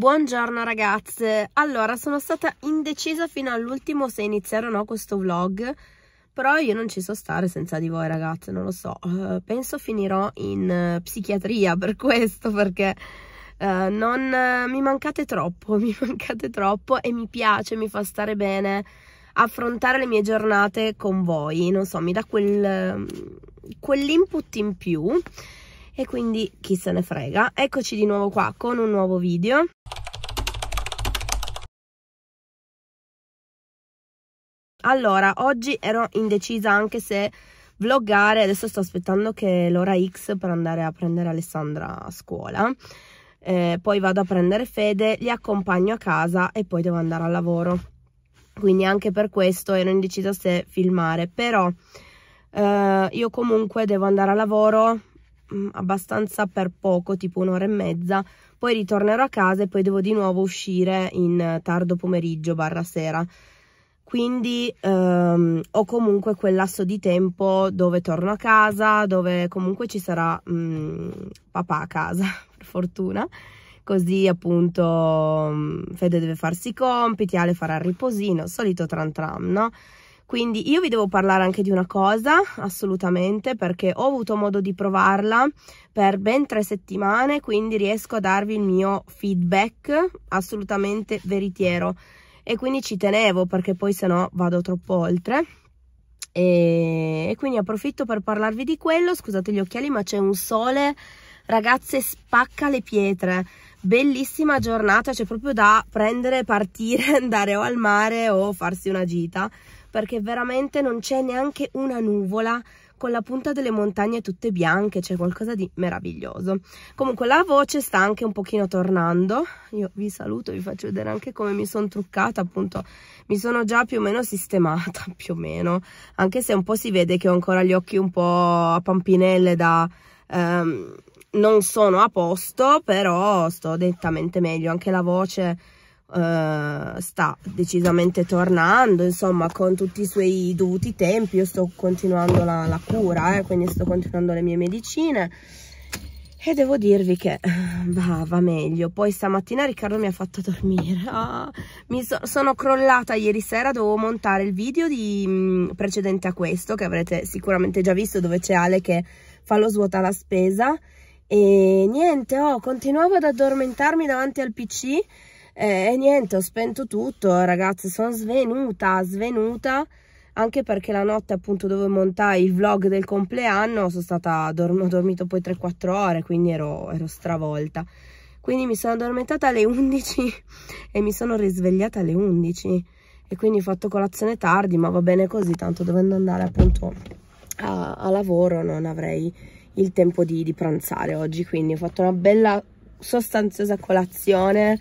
Buongiorno ragazze, allora sono stata indecisa fino all'ultimo se iniziare o no questo vlog però io non ci so stare senza di voi ragazze, non lo so, uh, penso finirò in uh, psichiatria per questo perché uh, non, mi mancate troppo, mi mancate troppo e mi piace, mi fa stare bene affrontare le mie giornate con voi, non so, mi dà mm, quell'input in più e quindi chi se ne frega. Eccoci di nuovo qua con un nuovo video. Allora, oggi ero indecisa anche se vloggare, adesso sto aspettando che l'ora X per andare a prendere Alessandra a scuola, eh, poi vado a prendere Fede, li accompagno a casa e poi devo andare al lavoro. Quindi anche per questo ero indecisa se filmare, però eh, io comunque devo andare a lavoro, Mm, abbastanza per poco, tipo un'ora e mezza, poi ritornerò a casa e poi devo di nuovo uscire in tardo pomeriggio barra sera. Quindi ehm, ho comunque quel lasso di tempo dove torno a casa, dove comunque ci sarà mh, mm, papà a casa, per fortuna. Così appunto mh, mm, Fede deve farsi i compiti, Ale farà il riposino, solito tram tram, no? Quindi io vi devo parlare anche di una cosa, assolutamente, perché ho avuto modo di provarla per ben tre settimane, quindi riesco a darvi il mio feedback assolutamente veritiero. E quindi ci tenevo perché poi se no vado troppo oltre. E, e quindi approfitto per parlarvi di quello. Scusate gli occhiali, ma c'è un sole ragazze spacca le pietre bellissima giornata c'è proprio da prendere partire andare o al mare o farsi una gita perché veramente non c'è neanche una nuvola con la punta delle montagne tutte bianche, c'è qualcosa di meraviglioso. Comunque la voce sta anche un pochino tornando, io vi saluto, vi faccio vedere anche come mi sono truccata, appunto mi sono già più o meno sistemata, più o meno, anche se un po' si vede che ho ancora gli occhi un po' a pampinelle da... Ehm, non sono a posto, però sto dettamente meglio, anche la voce eh, sta decisamente tornando, insomma, con tutti i suoi dovuti tempi. Io sto continuando la, la cura, eh, quindi sto continuando le mie medicine e devo dirvi che eh, va, va, meglio. Poi stamattina Riccardo mi ha fatto dormire. Ah, mi so, sono crollata ieri sera, dovevo montare il video di, mh, mm, precedente a questo che avrete sicuramente già visto dove c'è Ale che fa lo svuota la spesa e niente, oh, continuavo ad addormentarmi davanti al PC e, eh, e niente, ho spento tutto, ragazzi, sono svenuta, svenuta, anche perché la notte appunto dove montai il vlog del compleanno sono stata, dorm ho dormito poi 3-4 ore, quindi ero, ero stravolta. Quindi mi sono addormentata alle 11 e mi sono risvegliata alle 11 e quindi ho fatto colazione tardi, ma va bene così, tanto dovendo andare appunto a, a lavoro non avrei il tempo di, di pranzare oggi, quindi ho fatto una bella sostanziosa colazione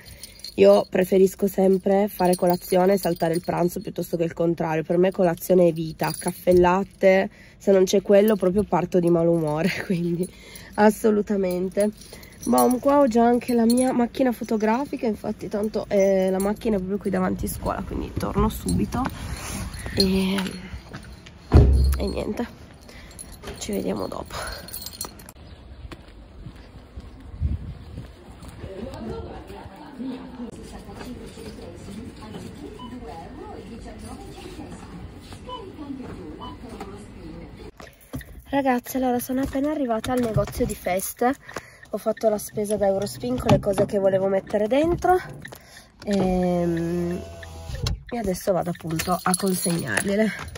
io preferisco sempre fare colazione e saltare il pranzo piuttosto che il contrario. Per me colazione è vita, caffè latte, se non c'è quello proprio parto di malumore, quindi assolutamente. Bom, qua ho già anche la mia macchina fotografica, infatti tanto eh, la macchina è proprio qui davanti a scuola, quindi torno subito e, e niente, ci vediamo dopo. centesimi, anziché 2,19 centesimi. Scarica anche tu l'app Eurospin. Ragazzi, allora sono appena arrivata al negozio di feste. Ho fatto la spesa da Eurospin con le cose che volevo mettere dentro. E, ehm, e adesso vado appunto a consegnargliele.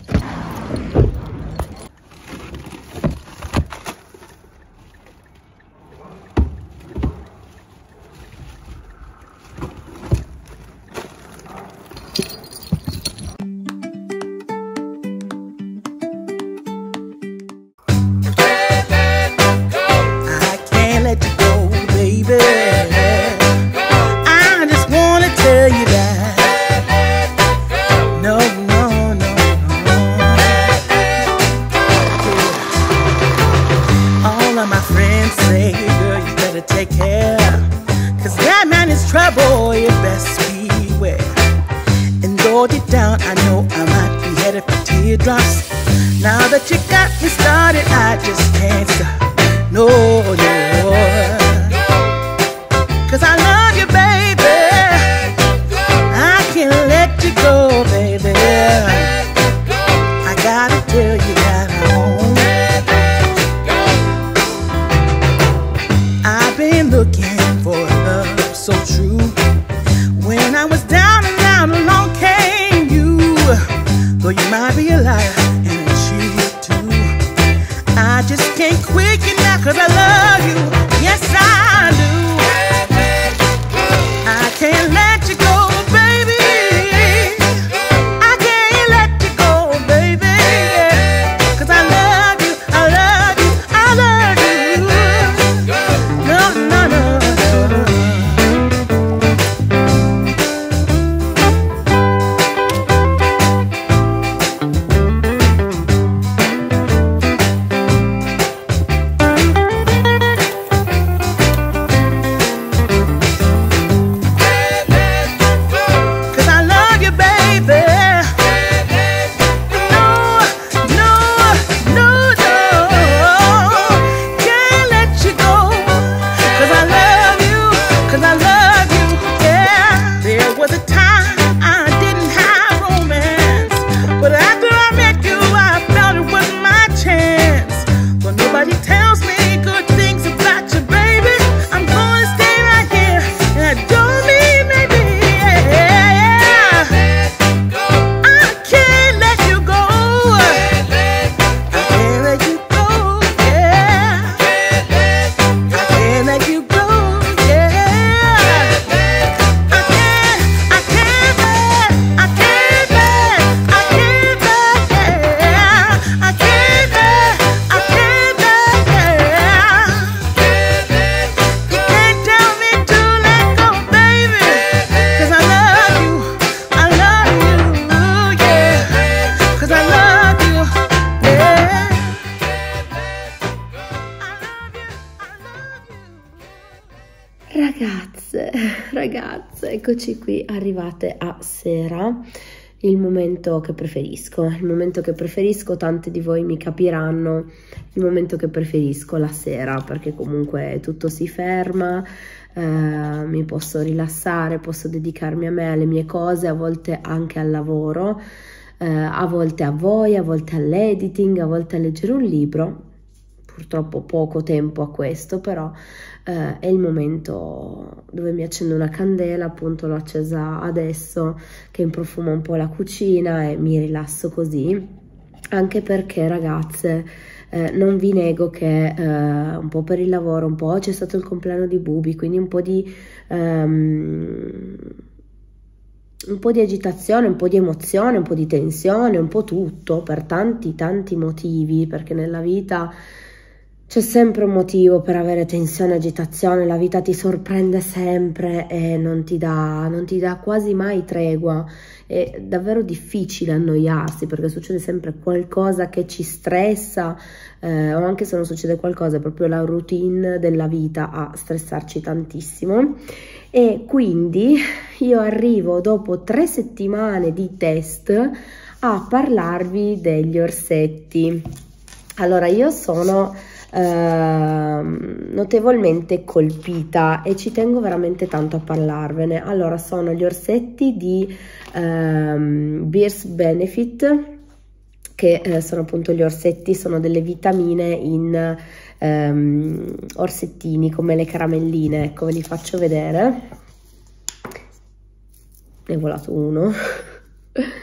momento che preferisco, il momento che preferisco, tante di voi mi capiranno, il momento che preferisco la sera perché comunque tutto si ferma, eh, mi posso rilassare, posso dedicarmi a me, alle mie cose, a volte anche al lavoro, eh, a volte a voi, a volte all'editing, a volte a leggere un libro purtroppo poco tempo a questo, però eh, è il momento dove mi accendo una candela, appunto l'ho accesa adesso, che improfuma un po' la cucina e mi rilasso così, anche perché ragazze eh, non vi nego che eh, un po' per il lavoro, un po' c'è stato il compleanno di Bubi, quindi un po' di... Um, un po' di agitazione, un po' di emozione, un po' di tensione, un po' tutto per tanti tanti motivi, perché nella vita c'è sempre un motivo per avere tensione e agitazione, la vita ti sorprende sempre e non ti dà, non ti dà quasi mai tregua. È davvero difficile annoiarsi perché succede sempre qualcosa che ci stressa eh, o anche se non succede qualcosa è proprio la routine della vita a stressarci tantissimo. E quindi io arrivo dopo tre settimane di test a parlarvi degli orsetti. Allora io sono Ehm, notevolmente colpita e ci tengo veramente tanto a parlarvene. Allora, sono gli orsetti di ehm, Beers Benefit che eh, sono appunto gli orsetti, sono delle vitamine in ehm, orsettini come le caramelline, ecco ve li faccio vedere. Ne è volato uno.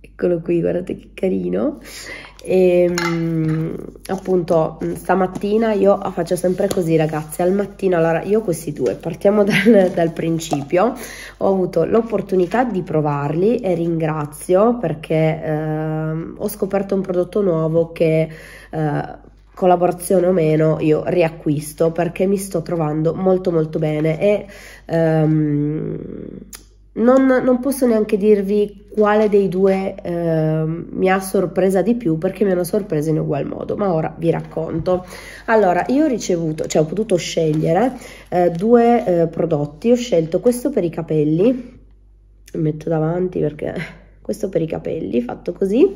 Eccolo qui, guardate che carino e ehm, appunto mm, stamattina io faccio sempre così ragazzi al mattino allora io questi due partiamo dal, dal principio ho avuto l'opportunità di provarli e ringrazio perché eh, ho scoperto un prodotto nuovo che eh, collaborazione o meno io riacquisto perché mi sto trovando molto molto bene e um, non, non, posso neanche dirvi quale dei due eh, mi ha sorpresa di più perché mi hanno sorpresa in ugual modo, ma ora vi racconto. Allora, io ho ricevuto, cioè ho potuto scegliere eh, due eh, prodotti, ho scelto questo per i capelli, metto davanti perché questo per i capelli, fatto così,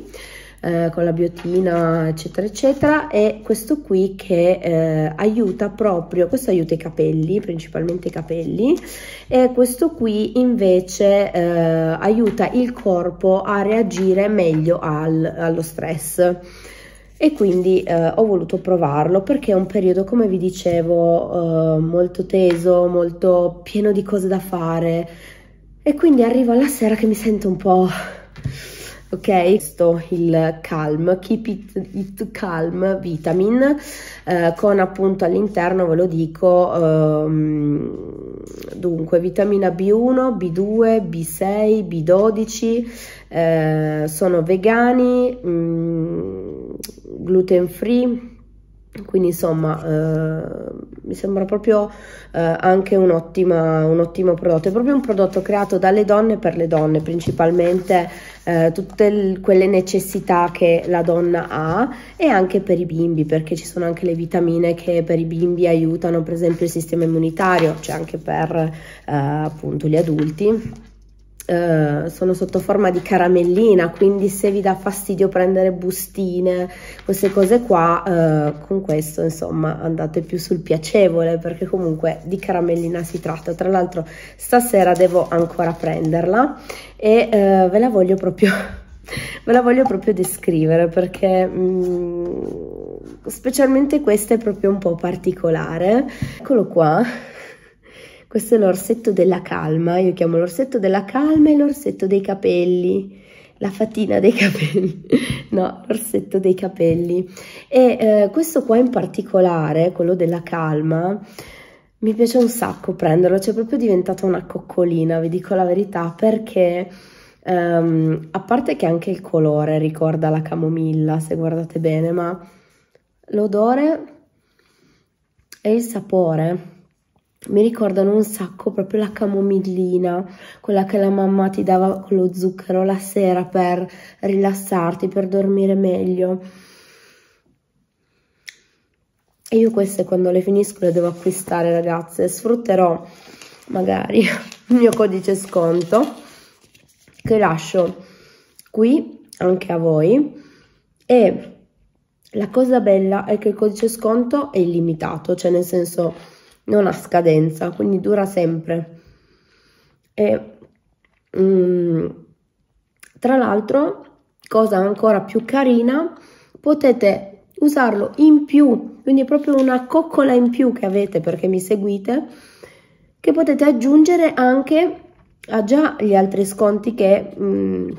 eh, con la biotina eccetera eccetera e questo qui che eh, aiuta proprio questo aiuta i capelli principalmente i capelli e questo qui invece eh, aiuta il corpo a reagire meglio al, allo stress e quindi eh, ho voluto provarlo perché è un periodo come vi dicevo eh, molto teso molto pieno di cose da fare e quindi arrivo alla sera che mi sento un po' ok? Sto il Calm, Keep It, it Calm Vitamin, eh, con appunto all'interno, ve lo dico, ehm, dunque vitamina B1, B2, B6, B12, eh, sono vegani, mh, mm, gluten free, quindi insomma eh, mi sembra proprio eh, anche un, ottima, un, ottimo prodotto, è proprio un prodotto creato dalle donne per le donne, principalmente eh, tutte quelle necessità che la donna ha e anche per i bimbi perché ci sono anche le vitamine che per i bimbi aiutano per esempio il sistema immunitario, c'è cioè anche per eh, appunto gli adulti eh, sono sotto forma di caramellina, quindi se vi dà fastidio prendere bustine, queste cose qua, eh, con questo insomma andate più sul piacevole perché comunque di caramellina si tratta. Tra l'altro stasera devo ancora prenderla e eh, ve la voglio proprio... ve la voglio proprio descrivere perché mh, mm, specialmente questa è proprio un po' particolare. Eccolo qua. Questo è l'orsetto della calma, io chiamo l'orsetto della calma e l'orsetto dei capelli, la fatina dei capelli, no, l'orsetto dei capelli. E eh, questo qua in particolare, quello della calma, mi piace un sacco prenderlo, cioè è proprio diventata una coccolina, vi dico la verità, perché... Um, a parte che anche il colore ricorda la camomilla, se guardate bene, ma l'odore e il sapore mi ricordano un sacco proprio la camomillina, quella che la mamma ti dava con lo zucchero la sera per rilassarti, per dormire meglio. E io queste quando le finisco le devo acquistare ragazze, sfrutterò magari il mio codice sconto che lascio qui anche a voi e la cosa bella è che il codice sconto è illimitato, cioè nel senso non ha scadenza, quindi dura sempre. E, mm, tra l'altro, cosa ancora più carina, potete usarlo in più, quindi è proprio una coccola in più che avete perché mi seguite, che potete aggiungere anche a già gli altri sconti che mm,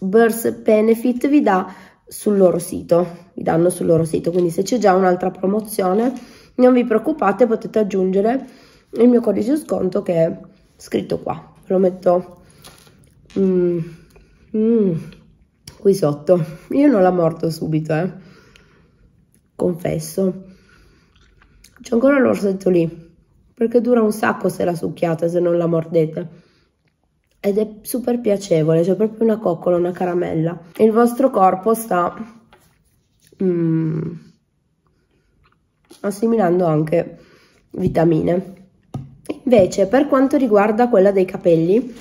Burst Benefit vi dà sul loro sito, vi danno sul loro sito, quindi se c'è già un'altra promozione non vi preoccupate potete aggiungere il mio codice sconto che è scritto qua ve lo metto mm, mm, qui sotto io non la morto subito eh. confesso c'è ancora l'orsetto lì perché dura un sacco se la succhiate se non la mordete ed è super piacevole, c'è cioè proprio una coccola, una caramella. Il vostro corpo sta mm, assimilando anche vitamine. Invece per quanto riguarda quella dei capelli,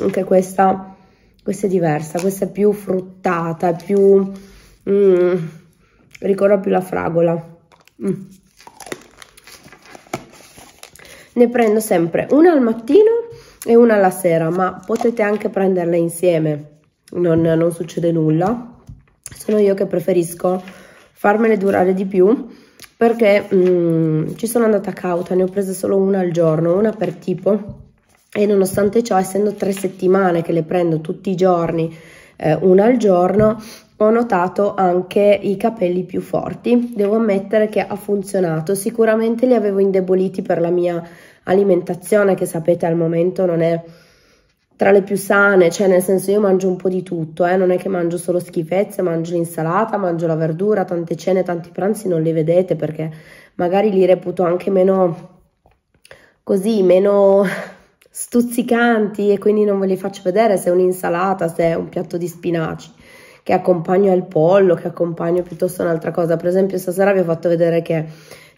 anche questa, questa è diversa, questa è più fruttata, più, mm, ricorda più la fragola. Mm. Ne prendo sempre una al mattino e una alla sera, ma potete anche prenderle insieme, non, non succede nulla. Sono io che preferisco farmele durare di più perché mh, mm, ci sono andata cauta, ne ho prese solo una al giorno, una per tipo e nonostante ciò, essendo tre settimane che le prendo tutti i giorni, eh, una al giorno, ho notato anche i capelli più forti. Devo ammettere che ha funzionato, sicuramente li avevo indeboliti per la mia alimentazione che sapete al momento non è tra le più sane, cioè nel senso io mangio un po' di tutto, eh? non è che mangio solo schifezze, mangio l'insalata, mangio la verdura, tante cene, tanti pranzi non li vedete perché magari li reputo anche meno così, meno stuzzicanti e quindi non ve li faccio vedere se è un'insalata, se è un piatto di spinaci che accompagno al pollo, che accompagno piuttosto un'altra cosa. Per esempio stasera vi ho fatto vedere che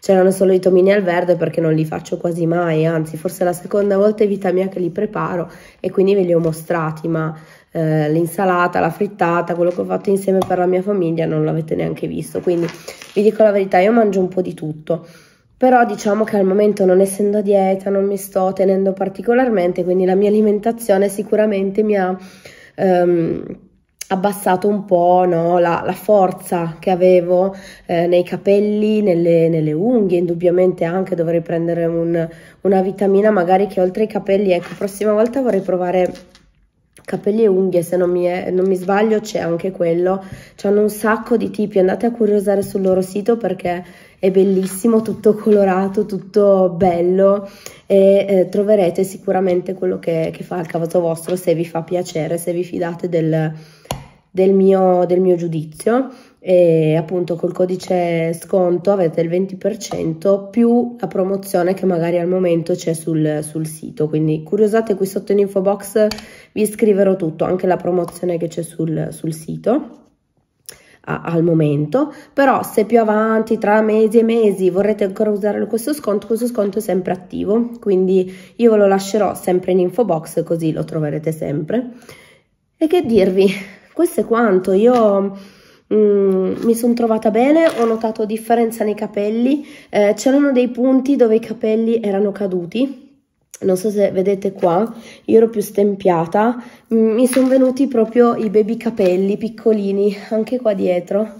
c'erano solo i tomini al verde perché non li faccio quasi mai, anzi forse è la seconda volta in vita mia che li preparo e quindi ve li ho mostrati, ma eh, l'insalata, la frittata, quello che ho fatto insieme per la mia famiglia non l'avete neanche visto, quindi vi dico la verità, io mangio un po' di tutto. Però diciamo che al momento non essendo a dieta non mi sto tenendo particolarmente, quindi la mia alimentazione sicuramente mi ha... Ehm, abbassato un po' no, la, la, forza che avevo eh, nei capelli, nelle, nelle, unghie, indubbiamente anche dovrei prendere un, una vitamina magari che oltre ai capelli, ecco, prossima volta vorrei provare capelli e unghie se non mi, è, non mi sbaglio c'è anche quello c hanno un sacco di tipi andate a curiosare sul loro sito perché è bellissimo tutto colorato tutto bello e eh, troverete sicuramente quello che, che fa il caso vostro se vi fa piacere se vi fidate del, del mio, del mio giudizio e appunto col codice sconto avete il 20% più la promozione che magari al momento c'è sul, sul, sito quindi curiosate qui sotto in info box vi scriverò tutto anche la promozione che c'è sul, sul sito al momento, però se più avanti, tra mesi e mesi, vorrete ancora usare questo sconto, questo sconto è sempre attivo, quindi io ve lo lascerò sempre in info box così lo troverete sempre. E che dirvi? Questo è quanto, io mm, mi sono trovata bene, ho notato differenza nei capelli, eh, c'erano dei punti dove i capelli erano caduti, non so se vedete qua, io ero più stempiata, mm, mi sono venuti proprio i baby capelli piccolini, anche qua dietro,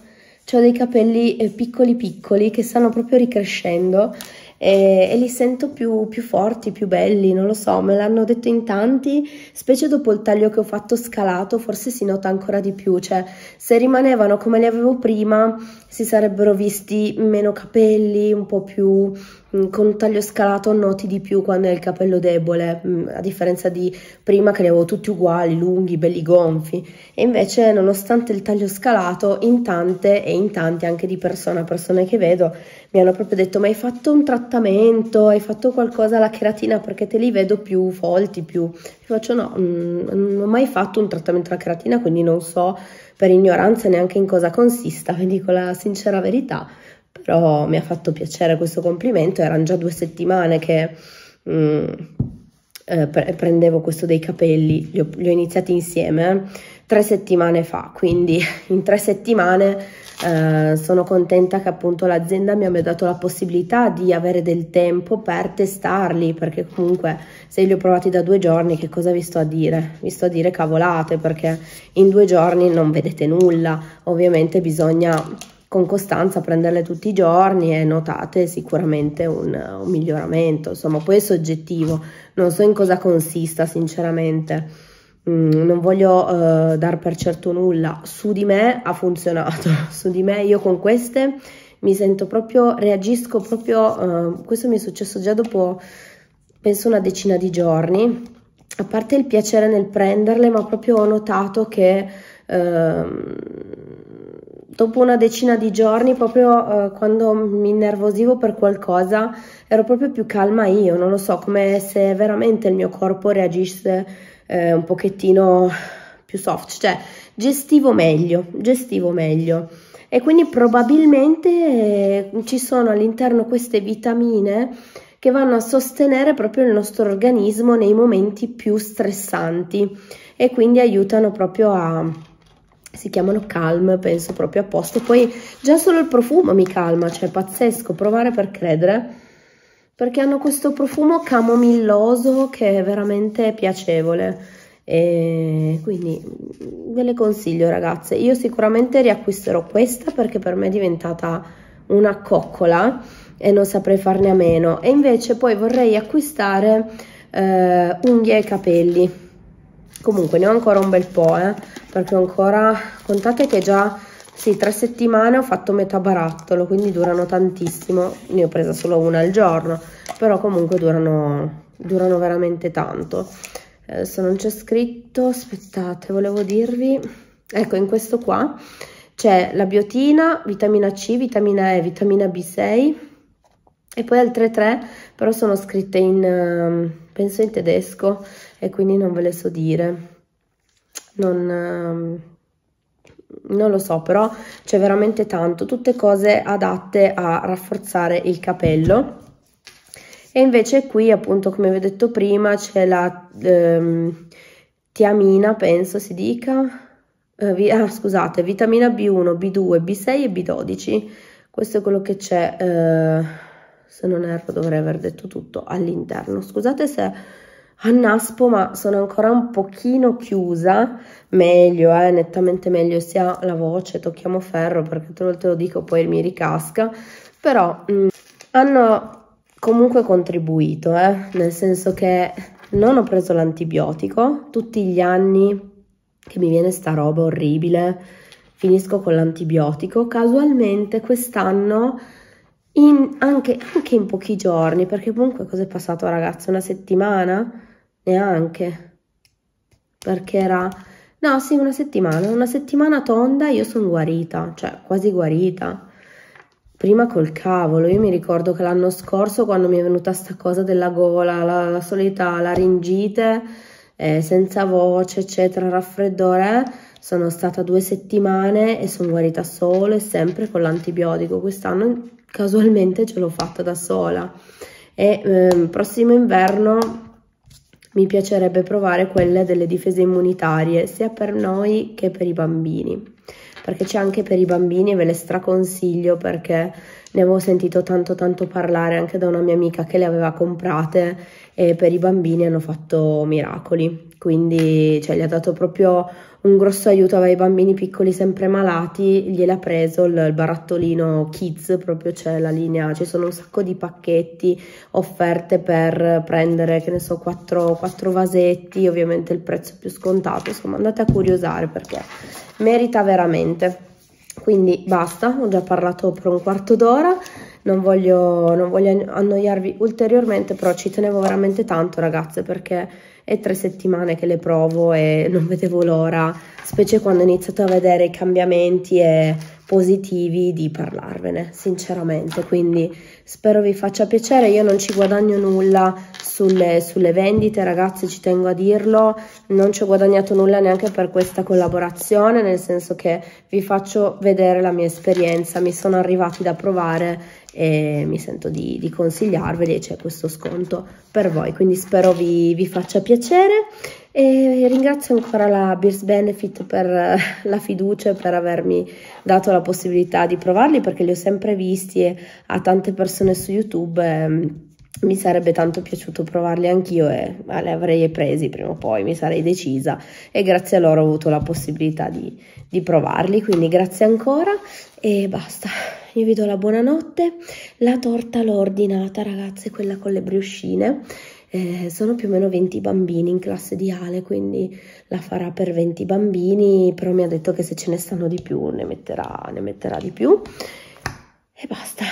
ho dei capelli eh, piccoli piccoli che stanno proprio ricrescendo e, e li sento più, più, forti, più belli, non lo so, me l'hanno detto in tanti, specie dopo il taglio che ho fatto scalato, forse si nota ancora di più, cioè se rimanevano come li avevo prima si sarebbero visti meno capelli, un po' più Mm, con un taglio scalato noti di più quando hai il capello debole, mm, a differenza di prima che li avevo tutti uguali, lunghi, belli gonfi. E invece, nonostante il taglio scalato, in tante e in tanti anche di persona, persone che vedo, mi hanno proprio detto: Ma hai fatto un trattamento? Hai fatto qualcosa alla cheratina? Perché te li vedo più folti, più. Io faccio: No, mm, non ho mai fatto un trattamento alla cheratina, quindi non so per ignoranza neanche in cosa consista, vi dico la sincera verità però mi ha fatto piacere questo complimento, erano già due settimane che mh, mm, eh, prendevo questo dei capelli, li ho, li ho iniziati insieme eh. tre settimane fa, quindi in tre settimane eh, sono contenta che appunto l'azienda mi abbia dato la possibilità di avere del tempo per testarli, perché comunque se li ho provati da due giorni che cosa vi sto a dire? Vi sto a dire cavolate perché in due giorni non vedete nulla, ovviamente bisogna con costanza prenderle tutti i giorni e notate sicuramente un, un miglioramento, insomma poi è soggettivo, non so in cosa consista sinceramente. Mm, non voglio uh, dar per certo nulla, su di me ha funzionato, su di me io con queste mi sento proprio, reagisco proprio, uh, questo mi è successo già dopo penso una decina di giorni, a parte il piacere nel prenderle, ma proprio ho notato che uh, dopo una decina di giorni, proprio eh, quando mi innervosivo per qualcosa, ero proprio più calma io, non lo so, come se veramente il mio corpo reagisse eh, un pochettino più soft, cioè gestivo meglio, gestivo meglio. E quindi probabilmente eh, ci sono all'interno queste vitamine che vanno a sostenere proprio il nostro organismo nei momenti più stressanti e quindi aiutano proprio a si chiamano calm, penso proprio a posto, poi già solo il profumo mi calma, cioè è pazzesco, provare per credere, perché hanno questo profumo camomilloso che è veramente piacevole, e quindi ve le consiglio ragazze, io sicuramente riacquisterò questa perché per me è diventata una coccola e non saprei farne a meno, e invece poi vorrei acquistare eh, unghie e capelli, comunque ne ho ancora un bel po' eh, perché ho ancora contate che già sì tre settimane ho fatto metà barattolo quindi durano tantissimo ne ho presa solo una al giorno però comunque durano, durano veramente tanto adesso non c'è scritto aspettate volevo dirvi ecco in questo qua c'è la biotina vitamina C vitamina E vitamina B6 e poi altre tre però sono scritte in ehm, penso in tedesco e quindi non ve le so dire. Non, ehm, non lo so, però c'è veramente tanto. Tutte cose adatte a rafforzare il capello. E invece qui, appunto, come vi ho detto prima, c'è la ehm, tiamina, penso si dica, eh, Ah, scusate, vitamina B1, B2, B6 e B12. Questo è quello che c'è eh, se non erro dovrei aver detto tutto all'interno. Scusate se a naspo, ma sono ancora un pochino chiusa, meglio, eh, nettamente meglio sia la voce, tocchiamo ferro perché te lo, te lo dico poi mi ricasca, però mh, mm, hanno comunque contribuito, eh, nel senso che non ho preso l'antibiotico tutti gli anni che mi viene sta roba orribile, finisco con l'antibiotico, casualmente quest'anno in anche, anche in pochi giorni, perché comunque cos'è passato ragazzi? Una settimana? Neanche, perché era... No, sì, una settimana, una settimana tonda io sono guarita, cioè quasi guarita. Prima col cavolo, io mi ricordo che l'anno scorso quando mi è venuta sta cosa della gola, la, la solita laringite, eh, senza voce, eccetera, raffreddore, sono stata due settimane e sono guarita solo e sempre con l'antibiotico. Quest'anno casualmente ce l'ho fatta da sola e ehm, prossimo inverno mi piacerebbe provare quelle delle difese immunitarie sia per noi che per i bambini perché c'è anche per i bambini e ve le straconsiglio perché ne avevo sentito tanto tanto parlare anche da una mia amica che le aveva comprate e per i bambini hanno fatto miracoli quindi cioè, gli ha dato proprio un grosso aiuto, aveva i bambini piccoli sempre malati, gliel'ha preso il, il barattolino Kids, proprio c'è la linea, ci sono un sacco di pacchetti, offerte per prendere, che ne so, quattro, 4 vasetti, ovviamente il prezzo più scontato, insomma andate a curiosare perché merita veramente. Quindi basta, ho già parlato per un quarto d'ora non voglio, non voglio annoiarvi ulteriormente, però ci tenevo veramente tanto ragazze perché è tre settimane che le provo e non vedevo l'ora, specie quando ho iniziato a vedere i cambiamenti e positivi di parlarvene, sinceramente. Quindi spero vi faccia piacere. Io non ci guadagno nulla sulle, sulle vendite, ragazzi, ci tengo a dirlo. Non ci ho guadagnato nulla neanche per questa collaborazione, nel senso che vi faccio vedere la mia esperienza. Mi sono arrivati da provare e mi sento di, di consigliarveli e c'è questo sconto per voi. Quindi spero vi, vi faccia piacere. E ringrazio ancora la Beers Benefit per eh, la fiducia e per avermi dato la possibilità di provarli perché li ho sempre visti e a tante persone su YouTube e ehm, mi sarebbe tanto piaciuto provarli anch'io e le avrei presi prima o poi, mi sarei decisa e grazie a loro ho avuto la possibilità di, di provarli, quindi grazie ancora e basta io vi do la buonanotte. La torta l'ho ordinata, ragazze, quella con le briuscine eh, sono più o meno 20 bambini in classe di Ale, quindi la farà per 20 bambini, però mi ha detto che se ce ne stanno di più ne metterà, ne metterà di più. E basta,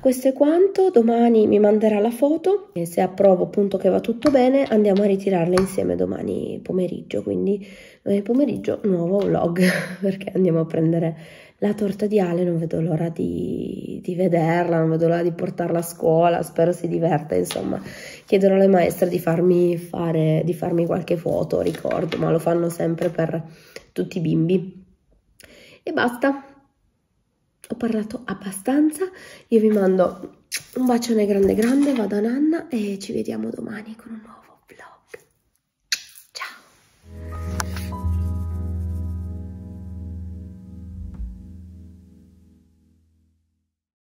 questo è quanto, domani mi manderà la foto e se approvo appunto che va tutto bene andiamo a ritirarla insieme domani pomeriggio, quindi domani eh, pomeriggio nuovo vlog perché andiamo a prendere la torta di Ale non vedo l'ora di, di vederla, non vedo l'ora di portarla a scuola, spero si diverta, insomma. Chiedono alle maestre di farmi, fare, di farmi qualche foto, ricordo, ma lo fanno sempre per tutti i bimbi. E basta, ho parlato abbastanza, io vi mando un bacione grande grande, vado a Nanna e ci vediamo domani con un nuovo.